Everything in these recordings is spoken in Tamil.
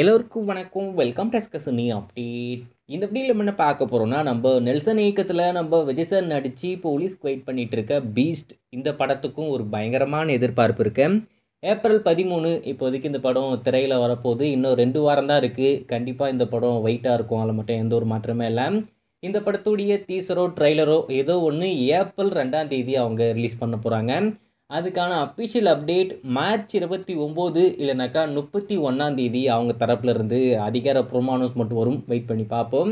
எல்லோருக்கும் வணக்கம் வெல்கம் டஸ்கசனி அப்டேட் இந்த அப்படியில் நம்ம என்ன பார்க்க போகிறோம்னா நம்ம நெல்சன் இயக்கத்தில் நம்ம விஜய் சார் நடித்து போலீஸ் வெயிட் பண்ணிகிட்டு இருக்க பீஸ்ட் இந்த படத்துக்கும் ஒரு பயங்கரமான எதிர்பார்ப்பு இருக்கு ஏப்ரல் பதிமூணு இப்போதைக்கு இந்த படம் திரையில் வரப்போகுது இன்னும் ரெண்டு வாரம் தான் இருக்குது கண்டிப்பாக இந்த படம் வெயிட்டாக இருக்கும் அதில் மட்டும் எந்த ஒரு மாற்றமே இல்லை இந்த படத்துடைய டீசரோ ட்ரெய்லரோ ஏதோ ஒன்று ஏப்ரல் ரெண்டாம் தேதி அவங்க ரிலீஸ் பண்ண போகிறாங்க அதுக்கான அஃபிஷியல் அப்டேட் மார்ச் இருபத்தி ஒம்பது இல்லைனாக்கா முப்பத்தி ஒன்றாந்தேதி அவங்க தரப்புலேருந்து புறமானோஸ் மட்டும் வரும் வெயிட் பண்ணி பார்ப்போம்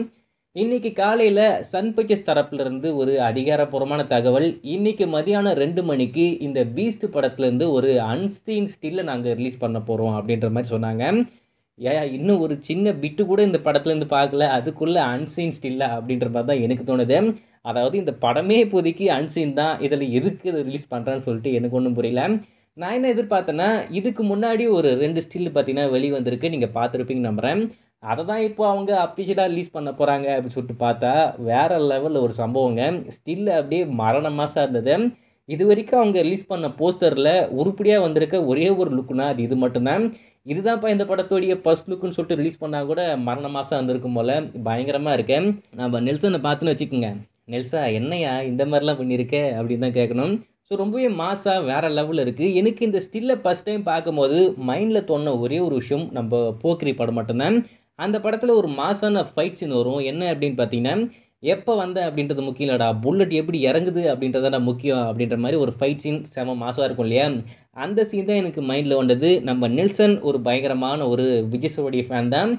இன்றைக்கி காலையில் சன் பிக்சர்ஸ் தரப்புலேருந்து ஒரு அதிகாரப்பூர்வமான தகவல் இன்றைக்கி மதியானம் ரெண்டு மணிக்கு இந்த பீஸ்ட் படத்துலேருந்து ஒரு அன்சீன் ஸ்டில்லை நாங்கள் ரிலீஸ் பண்ண போகிறோம் அப்படின்ற மாதிரி சொன்னாங்க ஏயா இன்னும் ஒரு சின்ன பிட்டு கூட இந்த படத்துலேருந்து பார்க்கல அதுக்குள்ளே அன்சீன் ஸ்டில்லா அப்படின்ற மாதிரி தான் எனக்கு தோணுது அதாவது இந்த படமே இப்போதைக்கு அன்சீன் தான் இதில் எதுக்கு இதை ரிலீஸ் பண்ணுறான்னு சொல்லிட்டு எனக்கு ஒன்றும் புரியல நான் என்ன எதிர்பார்த்தேன்னா இதுக்கு முன்னாடி ஒரு ரெண்டு ஸ்டில் பார்த்தீங்கன்னா வெளி வந்திருக்கு நீங்கள் பார்த்துருப்பீங்க நம்புகிறேன் அதை தான் இப்போ அவங்க அஃபிஷியலாக ரிலீஸ் பண்ண போகிறாங்க அப்படின்னு சொல்லிட்டு பார்த்தா வேறு லெவலில் ஒரு சம்பவங்க ஸ்டில் அப்படியே மரணமாக இருந்தது இது வரைக்கும் அவங்க ரிலீஸ் பண்ண போஸ்டரில் உருப்படியாக வந்திருக்க ஒரே ஒரு லுக்குனா அது இது மட்டும்தான் இதுதான்ப்பா இந்த படத்துடைய ஃபஸ்ட் லுக்குன்னு சொல்லிட்டு ரிலீஸ் பண்ணால் கூட மரண மாதம் வந்திருக்கும் போல் பயங்கரமாக இருக்கேன் நம்ம நெல்சனை பார்த்துன்னு வச்சுக்கோங்க நெல்சா என்னையா இந்த மாதிரிலாம் பண்ணியிருக்க அப்படின்னு தான் கேட்கணும் ஸோ ரொம்பவே மாசாக வேறு லெவலில் இருக்குது எனக்கு இந்த ஸ்டில்லை ஃபஸ்ட் டைம் பார்க்கும்போது மைண்டில் தோணுன ஒரே ஒரு விஷயம் நம்ம போக்கிரி படம் மட்டும்தான் அந்த படத்தில் ஒரு மாசான ஃபைட் சீன் வரும் என்ன அப்படின்னு பார்த்தீங்கன்னா எப்போ வந்த அப்படின்றது முக்கியம் இல்லைடா புல்லட் எப்படி இறங்குது அப்படின்றதாடா முக்கியம் அப்படின்ற மாதிரி ஒரு ஃபைட் சீன் செம மாசாக இருக்கும் இல்லையா அந்த சீன் தான் எனக்கு மைண்டில் வந்தது நம்ம நெல்சன் ஒரு பயங்கரமான ஒரு விஜய் ஃபேன் தான்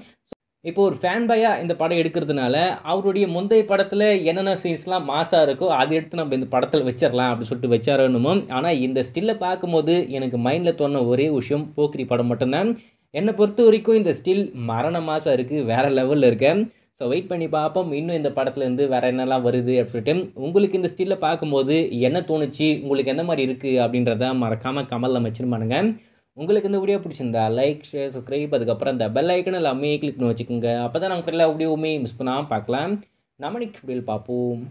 இப்போ ஒரு ஃபேன் பாயாக இந்த படம் எடுக்கிறதுனால அவருடைய முந்தைய படத்தில் என்னென்ன சீன்ஸ்லாம் மாசாக இருக்கோ அதை எடுத்து நம்ம இந்த படத்தில் வச்சிடலாம் அப்படின்னு சொல்லிட்டு வச்சாரணுமோ ஆனால் இந்த ஸ்டில்லை பார்க்கும்போது எனக்கு மைண்டில் தோண ஒரே விஷயம் போக்கிரி படம் மட்டும்தான் என்னை பொறுத்த வரைக்கும் இந்த ஸ்டில் மரண மாசாக இருக்குது வேறு லெவலில் இருக்கேன் ஸோ வெயிட் பண்ணி பார்ப்போம் இன்னும் இந்த படத்துலேருந்து வேறு என்னெல்லாம் வருது அப்படின்ட்டு உங்களுக்கு இந்த ஸ்டில்ல பார்க்கும்போது என்ன தோணுச்சு உங்களுக்கு எந்த மாதிரி இருக்குது அப்படின்றத மறக்காமல் கமலில் மென்ஷன் பண்ணுங்கள் உங்களுக்கு இந்த வீடியோ பிடிச்சிருந்தா லைக் ஷேர் சப்ஸ்கிரைப் அதுக்கப்புறம் அந்த பெல் ஐக்கன் எல்லாமே கிளிக் பண்ணி வச்சுக்கோங்க அப்போ தான் கிட்ட எல்லா வீடியோவுமே மிஸ் பண்ணாமல் பார்க்கலாம் நம்ம நெக்ஸ்ட் பார்ப்போம்